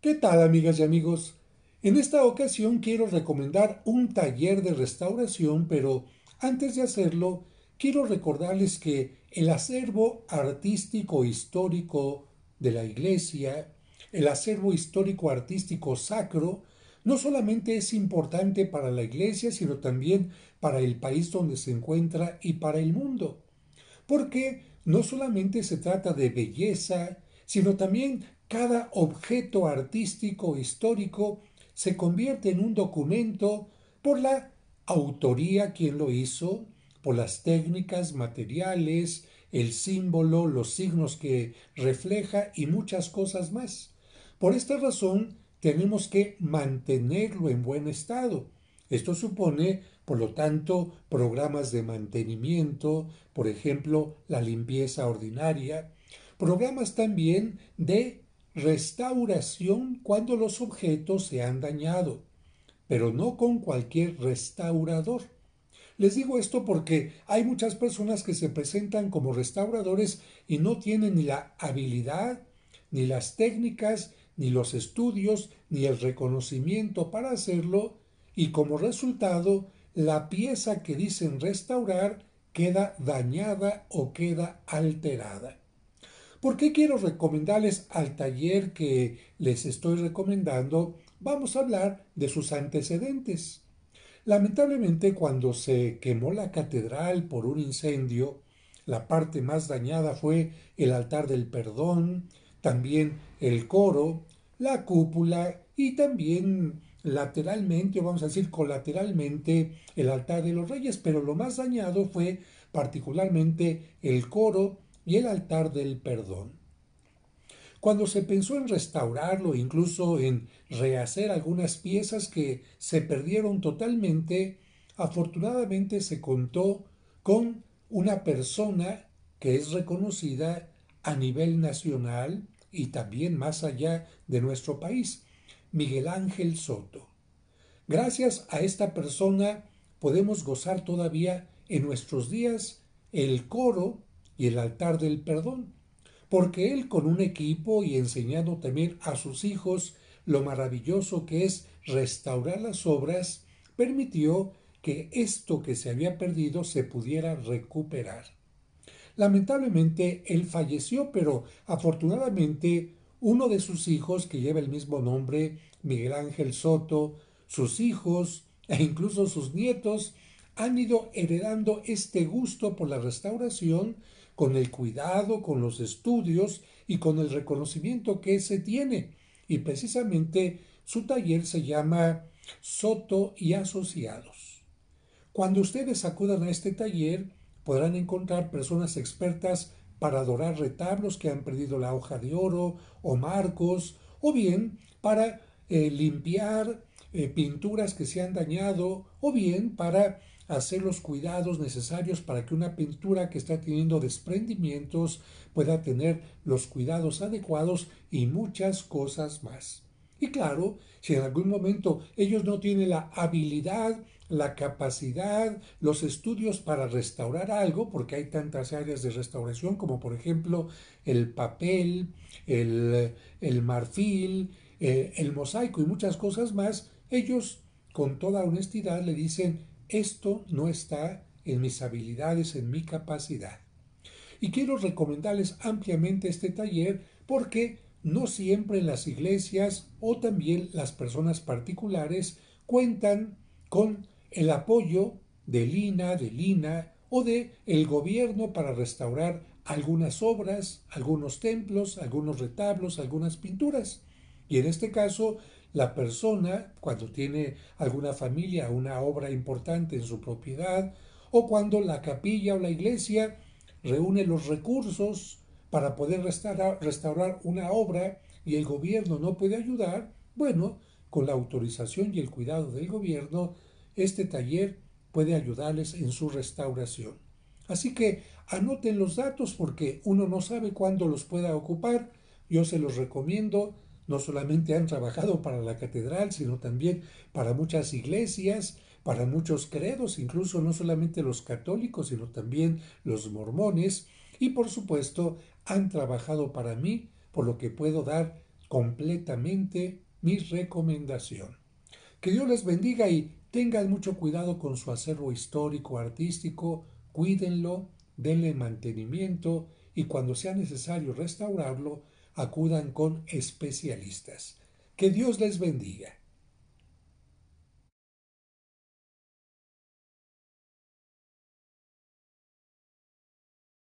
¿Qué tal amigas y amigos? En esta ocasión quiero recomendar un taller de restauración, pero antes de hacerlo, quiero recordarles que el acervo artístico histórico de la Iglesia, el acervo histórico artístico sacro, no solamente es importante para la Iglesia, sino también para el país donde se encuentra y para el mundo. Porque no solamente se trata de belleza, sino también cada objeto artístico histórico se convierte en un documento por la autoría quien lo hizo, por las técnicas materiales, el símbolo, los signos que refleja y muchas cosas más. Por esta razón, tenemos que mantenerlo en buen estado. Esto supone, por lo tanto, programas de mantenimiento, por ejemplo, la limpieza ordinaria, programas también de restauración cuando los objetos se han dañado, pero no con cualquier restaurador. Les digo esto porque hay muchas personas que se presentan como restauradores y no tienen ni la habilidad, ni las técnicas, ni los estudios, ni el reconocimiento para hacerlo, y como resultado, la pieza que dicen restaurar queda dañada o queda alterada. ¿Por qué quiero recomendarles al taller que les estoy recomendando? Vamos a hablar de sus antecedentes. Lamentablemente, cuando se quemó la catedral por un incendio, la parte más dañada fue el altar del perdón, también el coro, la cúpula y también lateralmente, o vamos a decir colateralmente, el altar de los reyes, pero lo más dañado fue particularmente el coro y el altar del perdón. Cuando se pensó en restaurarlo, incluso en rehacer algunas piezas que se perdieron totalmente, afortunadamente se contó con una persona que es reconocida a nivel nacional y también más allá de nuestro país, Miguel Ángel Soto. Gracias a esta persona podemos gozar todavía en nuestros días el coro y el altar del perdón, porque él con un equipo y enseñando temer a sus hijos lo maravilloso que es restaurar las obras, permitió que esto que se había perdido se pudiera recuperar. Lamentablemente él falleció, pero afortunadamente uno de sus hijos, que lleva el mismo nombre, Miguel Ángel Soto, sus hijos e incluso sus nietos, han ido heredando este gusto por la restauración con el cuidado, con los estudios y con el reconocimiento que se tiene. Y precisamente su taller se llama Soto y Asociados. Cuando ustedes acudan a este taller, podrán encontrar personas expertas para dorar retablos que han perdido la hoja de oro o marcos, o bien para eh, limpiar eh, pinturas que se han dañado, o bien para hacer los cuidados necesarios para que una pintura que está teniendo desprendimientos pueda tener los cuidados adecuados y muchas cosas más. Y claro, si en algún momento ellos no tienen la habilidad, la capacidad, los estudios para restaurar algo, porque hay tantas áreas de restauración como por ejemplo el papel, el, el marfil, eh, el mosaico y muchas cosas más, ellos con toda honestidad le dicen, esto no está en mis habilidades, en mi capacidad. Y quiero recomendarles ampliamente este taller porque no siempre las iglesias o también las personas particulares cuentan con el apoyo de Lina, de Lina o de el gobierno para restaurar algunas obras, algunos templos, algunos retablos, algunas pinturas. Y en este caso, la persona, cuando tiene alguna familia, una obra importante en su propiedad, o cuando la capilla o la iglesia reúne los recursos para poder restaurar, una obra y el gobierno no puede ayudar, bueno, con la autorización y el cuidado del gobierno, este taller puede ayudarles en su restauración. Así que anoten los datos porque uno no sabe cuándo los pueda ocupar. Yo se los recomiendo no solamente han trabajado para la catedral, sino también para muchas iglesias, para muchos credos, incluso no solamente los católicos, sino también los mormones, y por supuesto han trabajado para mí, por lo que puedo dar completamente mi recomendación. Que Dios les bendiga y tengan mucho cuidado con su acervo histórico, artístico, cuídenlo, denle mantenimiento y cuando sea necesario restaurarlo, acudan con especialistas. Que Dios les bendiga.